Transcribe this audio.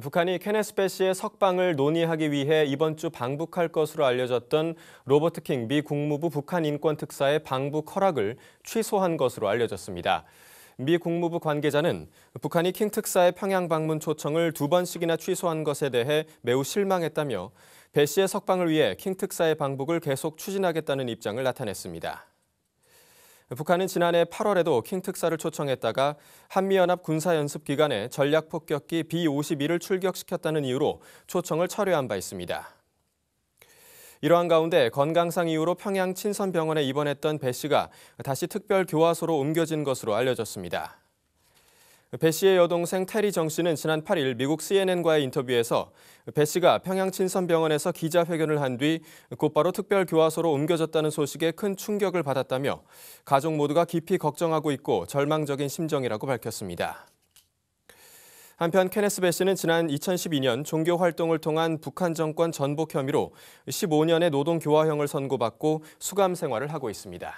북한이 케네스베 시의 석방을 논의하기 위해 이번 주 방북할 것으로 알려졌던 로버트 킹 미 국무부 북한 인권 특사의 방북 허락을 취소한 것으로 알려졌습니다. 미 국무부 관계자는 북한이 킹 특사의 평양 방문 초청을 두 번씩이나 취소한 것에 대해 매우 실망했다며 배 씨의 석방을 위해 킹 특사의 방북을 계속 추진하겠다는 입장을 나타냈습니다. 북한은 지난해 8월에도 킹 특사를 초청했다가 한미연합 군사연습 기간에 전략폭격기 B-52를 출격시켰다는 이유로 초청을 철회한 바 있습니다. 이러한 가운데 건강상 이유로 평양 친선병원에 입원했던 배 씨가 다시 특별교화소로 옮겨진 것으로 알려졌습니다. 배 씨의 여동생 테리 정 씨는 지난 8일 미국 CNN과의 인터뷰에서 배 씨가 평양 친선병원에서 기자회견을 한 뒤 곧바로 특별교화소로 옮겨졌다는 소식에 큰 충격을 받았다며 가족 모두가 깊이 걱정하고 있고 절망적인 심정이라고 밝혔습니다. 한편 케네스 배 씨는 지난 2012년 종교 활동을 통한 북한 정권 전복 혐의로 15년의 노동교화형을 선고받고 수감 생활을 하고 있습니다.